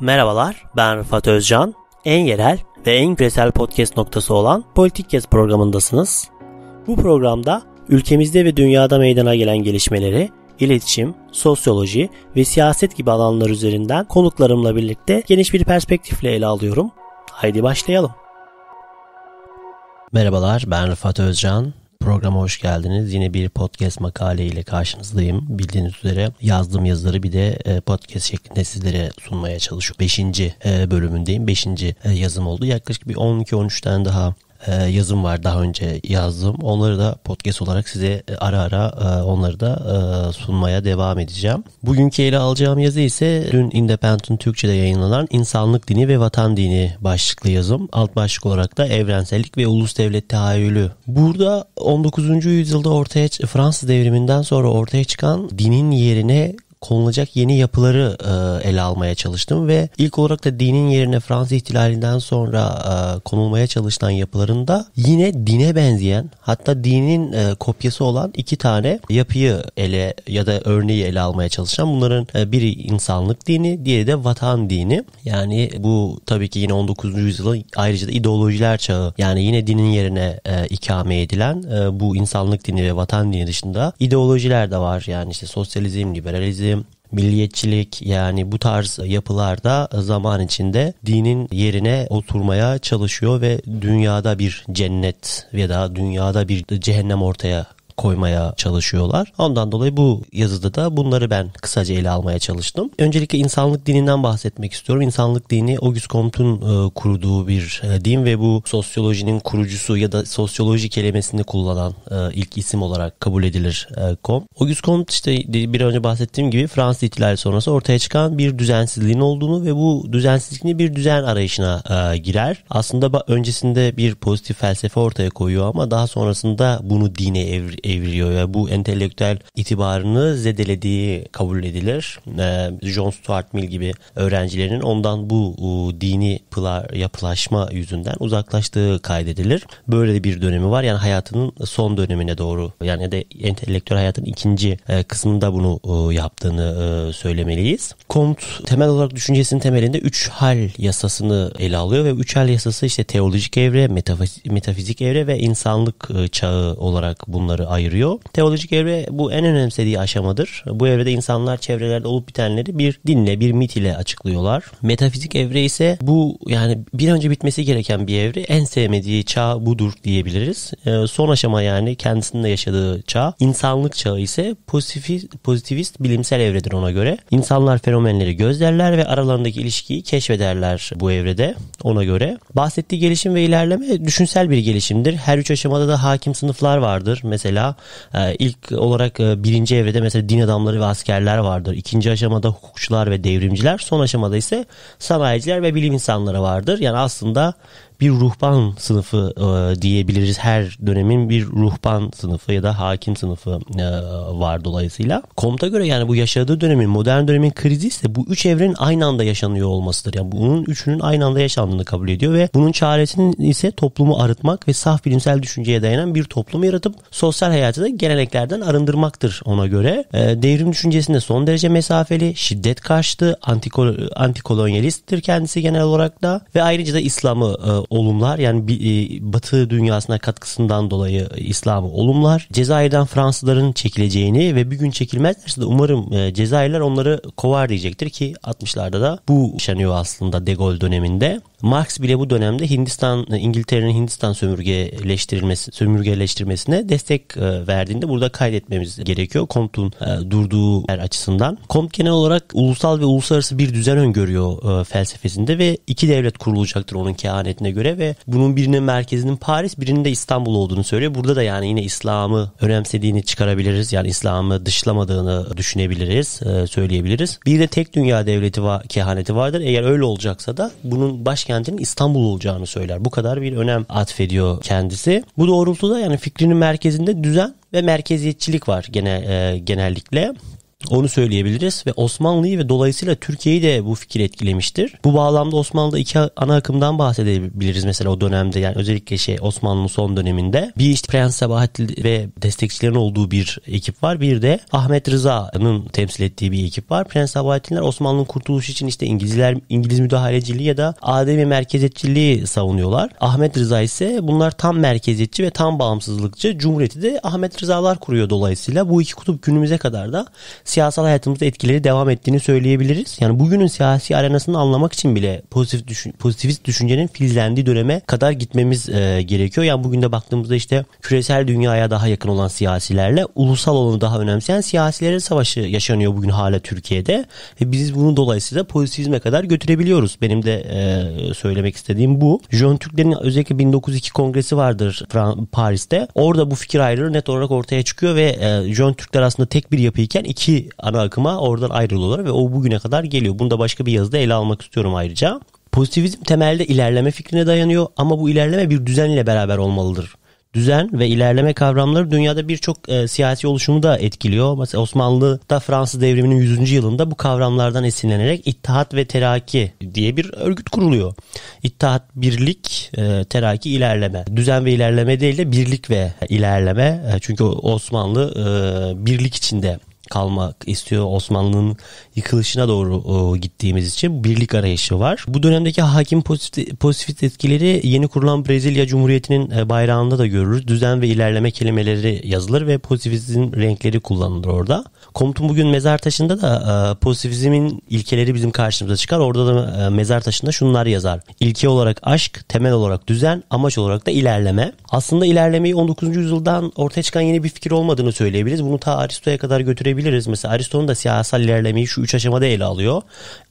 Merhabalar, ben Rıfat Özcan. En yerel ve en küresel podcast noktası olan Politik Kes programındasınız. Bu programda ülkemizde ve dünyada meydana gelen gelişmeleri, iletişim, sosyoloji ve siyaset gibi alanlar üzerinden konuklarımla birlikte geniş bir perspektifle ele alıyorum. Haydi başlayalım. Merhabalar, ben Rıfat Özcan programa hoş geldiniz. Yine bir podcast makale ile karşınızdayım. Bildiğiniz üzere yazdığım yazıları bir de e, podcast şeklinde sizlere sunmaya çalışıyorum. 5. E, bölümündeyim. 5. E, yazım oldu. Yaklaşık bir 12-13 tane daha e, yazım var daha önce yazdım. Onları da podcast olarak size e, ara ara e, onları da sunmaya devam edeceğim. Bugünkü ele alacağım yazı ise dün Independent Türkçe'de yayınlanan İnsanlık Dini ve Vatan Dini başlıklı yazım. Alt başlık olarak da Evrensellik ve Ulus Devlet Tahayyülü. Burada 19. yüzyılda ortaya Fransız devriminden sonra ortaya çıkan dinin yerine konulacak yeni yapıları e, ele almaya çalıştım ve ilk olarak da dinin yerine Fransız ihtilalinden sonra e, konulmaya çalışılan yapılarında yine dine benzeyen hatta dinin e, kopyası olan iki tane yapıyı ele ya da örneği ele almaya çalışan bunların e, biri insanlık dini diğeri de vatan dini yani bu tabii ki yine 19. yüzyılın ayrıca da ideolojiler çağı yani yine dinin yerine e, ikame edilen e, bu insanlık dini ve vatan dini dışında ideolojiler de var yani işte sosyalizm, liberalizm, Milliyetçilik yani bu tarz yapılarda zaman içinde dinin yerine oturmaya çalışıyor ve dünyada bir cennet veya dünyada bir cehennem ortaya koymaya çalışıyorlar. Ondan dolayı bu yazıda da bunları ben kısaca ele almaya çalıştım. Öncelikle insanlık dininden bahsetmek istiyorum. İnsanlık dini Auguste Comte'un e, kurduğu bir e, din ve bu sosyolojinin kurucusu ya da sosyoloji kelimesini kullanan e, ilk isim olarak kabul edilir e, Comte. Auguste Comte işte bir önce bahsettiğim gibi Fransız ihtilali sonrası ortaya çıkan bir düzensizliğin olduğunu ve bu düzensizliğini bir düzen arayışına e, girer. Aslında öncesinde bir pozitif felsefe ortaya koyuyor ama daha sonrasında bunu dine evri evriliyor ve bu entelektüel itibarını zedelediği kabul edilir. Ee, John Stuart Mill gibi öğrencilerinin ondan bu dini pıla, yapılaşma yüzünden uzaklaştığı kaydedilir. Böyle bir dönemi var. Yani hayatının son dönemine doğru yani de entelektüel hayatın ikinci e, kısmında bunu yaptığını e, söylemeliyiz. Comte temel olarak düşüncesinin temelinde üç hal yasasını ele alıyor ve üç hal yasası işte teolojik evre, metafizik evre ve insanlık e, çağı olarak bunları ayırıyor. Teolojik evre bu en önemsediği aşamadır. Bu evrede insanlar çevrelerde olup bitenleri bir dinle, bir mit ile açıklıyorlar. Metafizik evre ise bu yani bir önce bitmesi gereken bir evre. En sevmediği çağ budur diyebiliriz. E, son aşama yani kendisinin de yaşadığı çağ. insanlık çağı ise pozitivist, pozitivist bilimsel evredir ona göre. İnsanlar fenomenleri gözlerler ve aralarındaki ilişkiyi keşfederler bu evrede ona göre. Bahsettiği gelişim ve ilerleme düşünsel bir gelişimdir. Her üç aşamada da hakim sınıflar vardır. Mesela mesela e, ilk olarak e, birinci evrede mesela din adamları ve askerler vardır. İkinci aşamada hukukçular ve devrimciler. Son aşamada ise sanayiciler ve bilim insanları vardır. Yani aslında bir ruhban sınıfı e, diyebiliriz. Her dönemin bir ruhban sınıfı ya da hakim sınıfı e, var dolayısıyla. Komta göre yani bu yaşadığı dönemin modern dönemin krizi ise bu üç evrenin aynı anda yaşanıyor olmasıdır. Yani bunun üçünün aynı anda yaşandığını kabul ediyor ve bunun çaresinin ise toplumu arıtmak ve saf bilimsel düşünceye dayanan bir toplum yaratıp sosyal hayatı da geleneklerden arındırmaktır ona göre. E, devrim düşüncesinde son derece mesafeli, şiddet karşıtı, antiko, antikolonyalisttir kendisi genel olarak da ve ayrıca da İslam'ı e, olumlar. Yani e, Batı dünyasına katkısından dolayı İslam'ı olumlar. Cezayir'den Fransızların çekileceğini ve bir gün çekilmezlerse de umarım e, Cezayirler onları kovar diyecektir ki 60'larda da bu yaşanıyor aslında De Gaulle döneminde. Marx bile bu dönemde Hindistan e, İngiltere'nin Hindistan sömürgeleştirilmesi sömürgeleştirmesine destek e, verdiğinde burada kaydetmemiz gerekiyor. Comte'un e, durduğu yer açısından. Comte genel olarak ulusal ve uluslararası bir düzen öngörüyor felsefesinde ve iki devlet kurulacaktır onun kehanetine göre ve bunun birinin merkezinin Paris birinin de İstanbul olduğunu söylüyor. Burada da yani yine İslam'ı önemsediğini çıkarabiliriz. Yani İslam'ı dışlamadığını düşünebiliriz, söyleyebiliriz. Bir de tek dünya devleti va kehaneti vardır. Eğer öyle olacaksa da bunun başkent başkentinin İstanbul olacağını söyler. Bu kadar bir önem atfediyor kendisi. Bu doğrultuda yani fikrinin merkezinde düzen ve merkeziyetçilik var gene e, genellikle. Onu söyleyebiliriz ve Osmanlı'yı ve dolayısıyla Türkiye'yi de bu fikir etkilemiştir. Bu bağlamda Osmanlı'da iki ana akımdan bahsedebiliriz mesela o dönemde yani özellikle şey Osmanlı'nın son döneminde. Bir işte Prens Sabahattin ve destekçilerin olduğu bir ekip var. Bir de Ahmet Rıza'nın temsil ettiği bir ekip var. Prens Sabahattinler Osmanlı'nın kurtuluşu için işte İngilizler İngiliz müdahaleciliği ya da Ademi merkeziyetçiliği savunuyorlar. Ahmet Rıza ise bunlar tam merkeziyetçi ve tam bağımsızlıkçı. Cumhuriyeti de Ahmet Rızalar kuruyor dolayısıyla. Bu iki kutup günümüze kadar da siyasal hayatımızda etkileri devam ettiğini söyleyebiliriz. Yani bugünün siyasi arenasını anlamak için bile pozitif düşün, pozitivist düşüncenin filizlendiği döneme kadar gitmemiz e, gerekiyor. Yani bugün de baktığımızda işte küresel dünyaya daha yakın olan siyasilerle ulusal olanı daha önemseyen siyasilerin savaşı yaşanıyor bugün hala Türkiye'de. Ve biz bunu dolayısıyla pozitivizme kadar götürebiliyoruz. Benim de e, söylemek istediğim bu. Jön Türklerin özellikle 1902 kongresi vardır Paris'te. Orada bu fikir ayrılığı net olarak ortaya çıkıyor ve e, Jön Türkler aslında tek bir yapıyken iki ana akıma oradan ayrılıyorlar ve o bugüne kadar geliyor. Bunu da başka bir yazıda ele almak istiyorum ayrıca. Pozitivizm temelde ilerleme fikrine dayanıyor ama bu ilerleme bir düzenle beraber olmalıdır. Düzen ve ilerleme kavramları dünyada birçok e, siyasi oluşumu da etkiliyor. Mesela Osmanlı'da Fransız devriminin 100. yılında bu kavramlardan esinlenerek İttihat ve Teraki diye bir örgüt kuruluyor. İttihat birlik, e, Teraki ilerleme. Düzen ve ilerleme değil de birlik ve ilerleme. E, çünkü Osmanlı e, birlik içinde kalmak istiyor Osmanlı'nın yıkılışına doğru gittiğimiz için birlik arayışı var. Bu dönemdeki hakim pozitif, etkileri yeni kurulan Brezilya Cumhuriyeti'nin e, bayrağında da görürüz. Düzen ve ilerleme kelimeleri yazılır ve pozitivizm renkleri kullanılır orada. Komutun bugün mezar taşında da e, pozitivizmin ilkeleri bizim karşımıza çıkar. Orada da e, mezar taşında şunlar yazar. İlke olarak aşk, temel olarak düzen, amaç olarak da ilerleme. Aslında ilerlemeyi 19. yüzyıldan ortaya çıkan yeni bir fikir olmadığını söyleyebiliriz. Bunu ta Aristo'ya kadar götürebiliriz diyebiliriz. Mesela Aristo'nun da siyasal ilerlemeyi şu üç aşamada ele alıyor.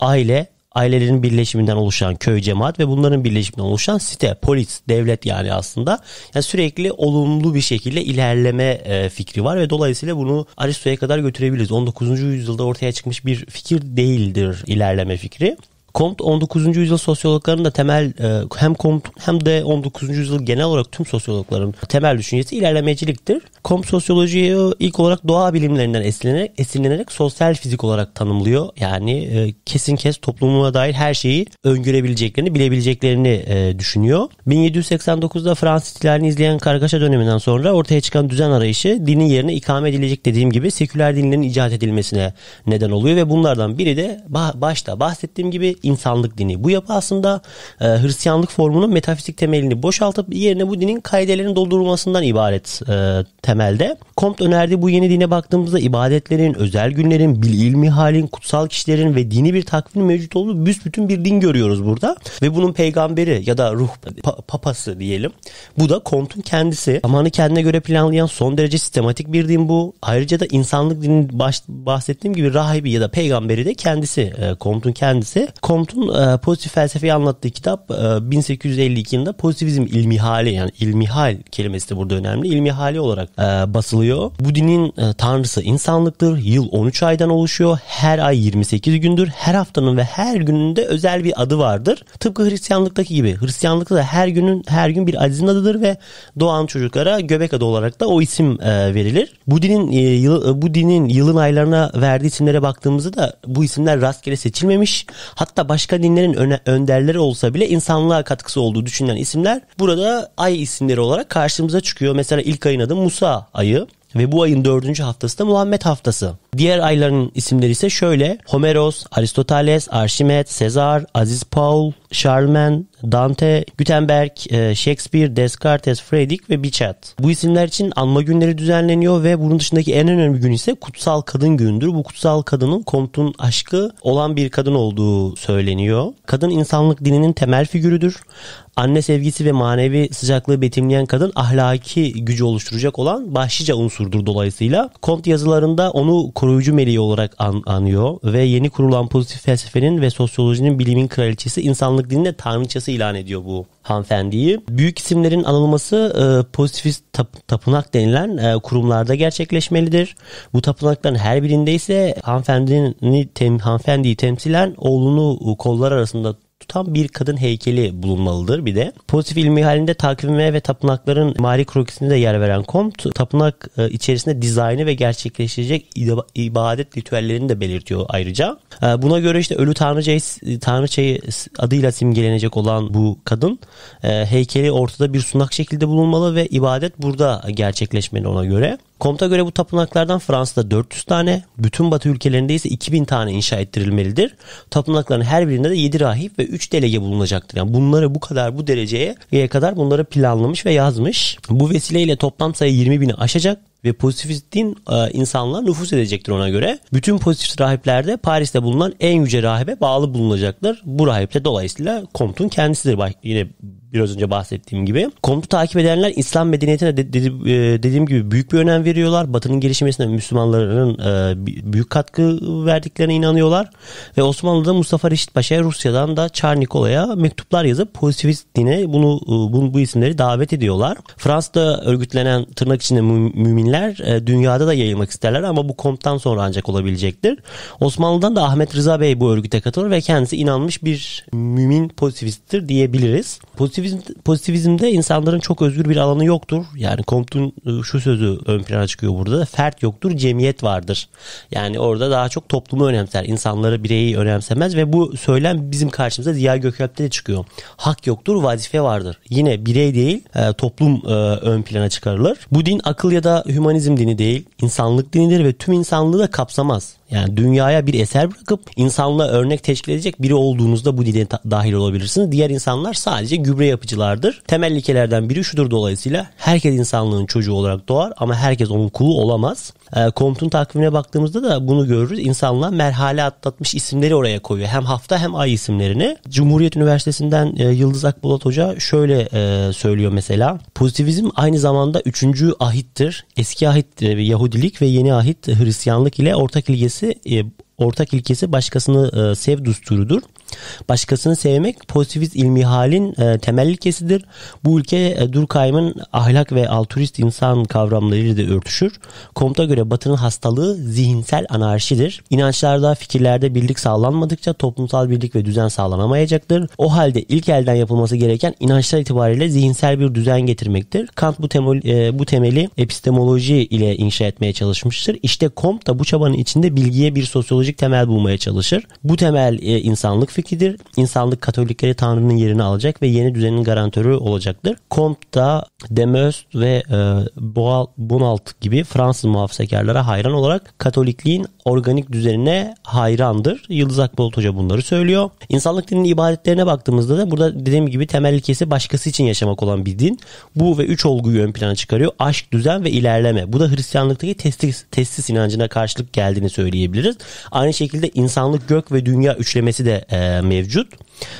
Aile, ailelerin birleşiminden oluşan köy cemaat ve bunların birleşiminden oluşan site, polis, devlet yani aslında. Yani sürekli olumlu bir şekilde ilerleme e, fikri var ve dolayısıyla bunu Aristo'ya kadar götürebiliriz. 19. yüzyılda ortaya çıkmış bir fikir değildir ilerleme fikri. Comte 19. yüzyıl sosyologlarının da temel e, hem Comte hem de 19. yüzyıl genel olarak tüm sosyologların temel düşüncesi ilerlemeciliktir. Kom sosyolojiyi ilk olarak doğa bilimlerinden esinlenerek, esinlenerek sosyal fizik olarak tanımlıyor. Yani e, kesin kes toplumuna dair her şeyi öngörebileceklerini, bilebileceklerini e, düşünüyor. 1789'da Fransız ihtilalini izleyen kargaşa döneminden sonra ortaya çıkan düzen arayışı dinin yerine ikame edilecek dediğim gibi seküler dinlerin icat edilmesine neden oluyor ve bunlardan biri de başta bahsettiğim gibi insanlık dini. Bu yapı aslında e, Hristiyanlık formunun metafizik temelini boşaltıp yerine bu dinin kaidelerini doldurulmasından ibaret e, temelde. Comte önerdiği bu yeni dine baktığımızda ibadetlerin, özel günlerin, bil ilmi halin, kutsal kişilerin ve dini bir takvim mevcut olduğu büsbütün bir din görüyoruz burada. Ve bunun peygamberi ya da ruh pa- papası diyelim. Bu da Comte'un kendisi. Zamanı kendine göre planlayan son derece sistematik bir din bu. Ayrıca da insanlık dinin baş, bahsettiğim gibi rahibi ya da peygamberi de kendisi. E, Comte'un kendisi. Comte'un e, pozitif felsefeyi anlattığı kitap e, 1852 yılında pozitivizm hali yani ilmi ilmihal kelimesi de burada önemli. hali olarak e, basılıyor. Budin'in dinin e, tanrısı insanlıktır. Yıl 13 aydan oluşuyor. Her ay 28 gündür. Her haftanın ve her gününde özel bir adı vardır. Tıpkı Hristiyanlıktaki gibi. Hristiyanlıkta da her günün her gün bir azizin adıdır ve doğan çocuklara göbek adı olarak da o isim e, verilir. Budin'in dinin yıl, bu dinin yılın aylarına verdiği isimlere baktığımızda da bu isimler rastgele seçilmemiş. Hatta başka dinlerin öne, önderleri olsa bile insanlığa katkısı olduğu düşünülen isimler burada ay isimleri olarak karşımıza çıkıyor. Mesela ilk ayın adı Musa ayı ve bu ayın dördüncü haftası da Muhammed haftası. Diğer ayların isimleri ise şöyle. Homeros, Aristoteles, Arşimet, Sezar, Aziz Paul, Charlemagne, Dante, Gutenberg, e, Shakespeare, Descartes, Friedrich ve Bichat. Bu isimler için anma günleri düzenleniyor ve bunun dışındaki en önemli gün ise Kutsal Kadın Gündür. Bu Kutsal Kadının Compton'un aşkı olan bir kadın olduğu söyleniyor. Kadın insanlık dininin temel figürüdür. Anne sevgisi ve manevi sıcaklığı betimleyen kadın ahlaki gücü oluşturacak olan başlıca unsurdur dolayısıyla. Kont yazılarında onu koruyucu meleği olarak an, anıyor ve yeni kurulan pozitif felsefenin ve sosyolojinin bilimin kraliçesi insanlık dinine tanrıçası ilan ediyor bu hanımefendiyi. Büyük isimlerin anılması e, pozitivist tap, tapınak denilen e, kurumlarda gerçekleşmelidir. Bu tapınakların her birinde ise hanımefendinin tem, hanımefendiyi temsilen oğlunu kollar arasında tam bir kadın heykeli bulunmalıdır bir de. Pozitif ilmi halinde takvime ve tapınakların mali krokisine de yer veren Comte, tapınak e, içerisinde dizaynı ve gerçekleşecek ibadet ritüellerini de belirtiyor ayrıca. E, buna göre işte ölü tanrıçayı, tanrıçayı adıyla simgelenecek olan bu kadın e, heykeli ortada bir sunak şekilde bulunmalı ve ibadet burada gerçekleşmeli ona göre. Komuta göre bu tapınaklardan Fransa'da 400 tane, bütün Batı ülkelerinde ise 2000 tane inşa ettirilmelidir. Tapınakların her birinde de 7 rahip ve 3 delege bulunacaktır. Yani bunları bu kadar bu dereceye kadar bunları planlamış ve yazmış. Bu vesileyle toplam sayı 20 bini aşacak ve pozitivist din e, insanlar nüfus edecektir ona göre. Bütün pozitif rahiplerde Paris'te bulunan en yüce rahibe bağlı bulunacaklar Bu rahip de dolayısıyla Comte'un kendisidir. Bak yine biraz önce bahsettiğim gibi. Komut'u takip edenler İslam medeniyetine de, de, e, dediğim gibi büyük bir önem veriyorlar. Batı'nın gelişmesine Müslümanların e, büyük katkı verdiklerine inanıyorlar. Ve Osmanlı'da Mustafa Reşit Paşa'ya Rusya'dan da Çar Nikola'ya mektuplar yazıp pozitivist dine bunu, e, bunu bu, isimleri davet ediyorlar. Fransa'da örgütlenen tırnak içinde müminler dinler e, dünyada da yayılmak isterler ama bu komptan sonra ancak olabilecektir. Osmanlı'dan da Ahmet Rıza Bey bu örgüte katılır ve kendisi inanmış bir mümin pozitivisttir diyebiliriz. Pozitivizm, pozitivizmde insanların çok özgür bir alanı yoktur. Yani Comte'un e, şu sözü ön plana çıkıyor burada da fert yoktur cemiyet vardır. Yani orada daha çok toplumu önemser. insanları bireyi önemsemez ve bu söylem bizim karşımıza Ziya Gökalp'te de çıkıyor. Hak yoktur vazife vardır. Yine birey değil e, toplum e, ön plana çıkarılır. Bu din akıl ya da hüman hümanizm dini değil, insanlık dinidir ve tüm insanlığı da kapsamaz. Yani dünyaya bir eser bırakıp insanlığa örnek teşkil edecek biri olduğunuzda bu dile dahil olabilirsiniz. Diğer insanlar sadece gübre yapıcılardır. Temel ilkelerden biri şudur dolayısıyla herkes insanlığın çocuğu olarak doğar ama herkes onun kulu olamaz. E, ee, komutun takvimine baktığımızda da bunu görürüz. İnsanlığa merhale atlatmış isimleri oraya koyuyor. Hem hafta hem ay isimlerini. Cumhuriyet Üniversitesi'nden e, Yıldız Akbulat Hoca şöyle e, söylüyor mesela. Pozitivizm aynı zamanda üçüncü ahittir. Eski ahit e, Yahudilik ve yeni ahit Hristiyanlık ile ortak ilgesi tanesi e, ortak ilkesi başkasını e, sev düsturudur. Başkasını sevmek pozitivist ilmi halin e, temel ilkesidir. Bu ülke e, Durkheim'in ahlak ve altruist insan kavramlarıyla da örtüşür. Comte'a göre Batı'nın hastalığı zihinsel anarşidir. İnançlarda, fikirlerde birlik sağlanmadıkça toplumsal birlik ve düzen sağlanamayacaktır. O halde ilk elden yapılması gereken inançlar itibariyle zihinsel bir düzen getirmektir. Kant bu, temel, e, bu temeli epistemoloji ile inşa etmeye çalışmıştır. İşte Comte da bu çabanın içinde bilgiye bir sosyolojik teolojik temel bulmaya çalışır. Bu temel e, insanlık fikridir. İnsanlık Katolikleri Tanrı'nın yerini alacak ve yeni düzenin garantörü olacaktır. Comte da ve e, Bonalt gibi Fransız muhafazakarlara hayran olarak Katolikliğin organik düzenine hayrandır. Yıldız Akbulut Hoca bunları söylüyor. İnsanlık dininin ibadetlerine baktığımızda da burada dediğim gibi temel ilkesi başkası için yaşamak olan bir din. Bu ve üç olguyu ön plana çıkarıyor. Aşk, düzen ve ilerleme. Bu da Hristiyanlıktaki testis, testis inancına karşılık geldiğini söyleyebiliriz. Aynı şekilde insanlık gök ve dünya üçlemesi de e, mevcut.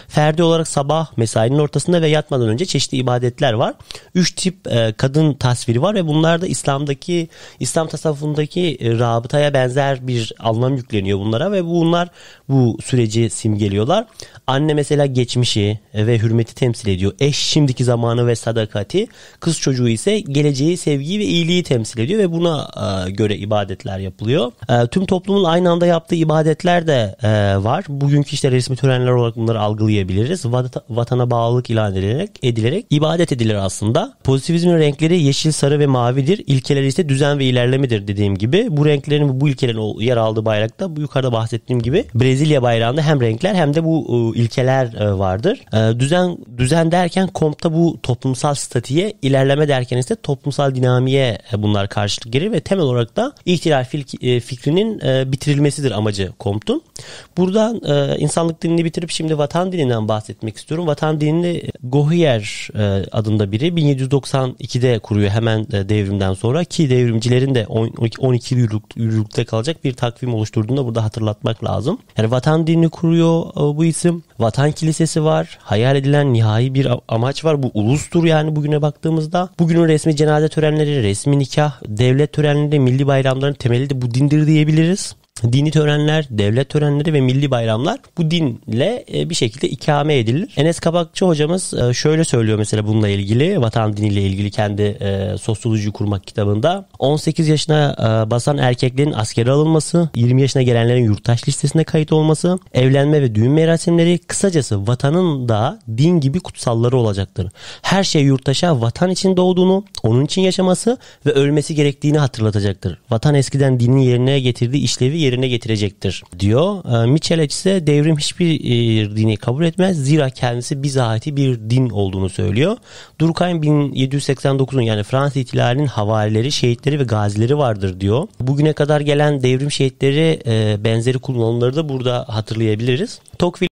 Ferdi olarak sabah mesainin ortasında ve yatmadan önce çeşitli ibadetler var. Üç tip e, kadın tasviri var ve bunlar da İslam'daki İslam tasavvufundaki e, rabıtaya benzer bir bir anlam yükleniyor bunlara ve bunlar bu süreci simgeliyorlar. Anne mesela geçmişi ve hürmeti temsil ediyor. Eş şimdiki zamanı ve sadakati. Kız çocuğu ise geleceği, sevgiyi ve iyiliği temsil ediyor ve buna e, göre ibadetler yapılıyor. E, tüm toplumun aynı anda yaptığı ibadetler de e, var. Bugünkü işte resmi törenler olarak bunları algılayabiliriz. Vatana bağlılık ilan edilerek, edilerek ibadet edilir aslında. Pozitivizmin renkleri yeşil, sarı ve mavidir. İlkeleri ise düzen ve ilerlemedir dediğim gibi. Bu renklerin bu ilkelerin yer aldığı bayrakta bu yukarıda bahsettiğim gibi Brezilya bayrağında hem renkler hem de bu e, ilkeler e, vardır. E, düzen düzen derken kompta bu toplumsal statiye ilerleme derken ise toplumsal dinamiğe bunlar karşılık gelir ve temel olarak da ihtilal fikrinin bitirilmesidir amacı komptun. Buradan insanlık dinini bitirip şimdi vatan dininden bahsetmek istiyorum. Vatan dinini Gohier adında biri 1792'de kuruyor hemen devrimden sonra ki devrimcilerin de 12 yıllıkta kalacak bir bir takvim oluşturduğunu da burada hatırlatmak lazım. Yani vatan dinini kuruyor e, bu isim. Vatan kilisesi var. Hayal edilen nihai bir amaç var. Bu ulustur yani bugüne baktığımızda. Bugünün resmi cenaze törenleri, resmi nikah, devlet törenleri, milli bayramların temeli de bu dindir diyebiliriz dini törenler, devlet törenleri ve milli bayramlar bu dinle e, bir şekilde ikame edilir. Enes Kabakçı hocamız e, şöyle söylüyor mesela bununla ilgili vatan diniyle ilgili kendi e, sosyoloji kurmak kitabında. 18 yaşına basan erkeklerin askere alınması, 20 yaşına gelenlerin yurttaş listesine kayıt olması, evlenme ve düğün merasimleri kısacası vatanın da din gibi kutsalları olacaktır. Her şey yurttaşa vatan için doğduğunu, onun için yaşaması ve ölmesi gerektiğini hatırlatacaktır. Vatan eskiden dinin yerine getirdiği işlevi yerine yerine getirecektir diyor. E, ee, ise devrim hiçbir e, dini kabul etmez. Zira kendisi bizatihi bir din olduğunu söylüyor. Durkheim 1789'un yani Fransız ihtilalinin havarileri, şehitleri ve gazileri vardır diyor. Bugüne kadar gelen devrim şehitleri e, benzeri kullanımları da burada hatırlayabiliriz. Tocqueville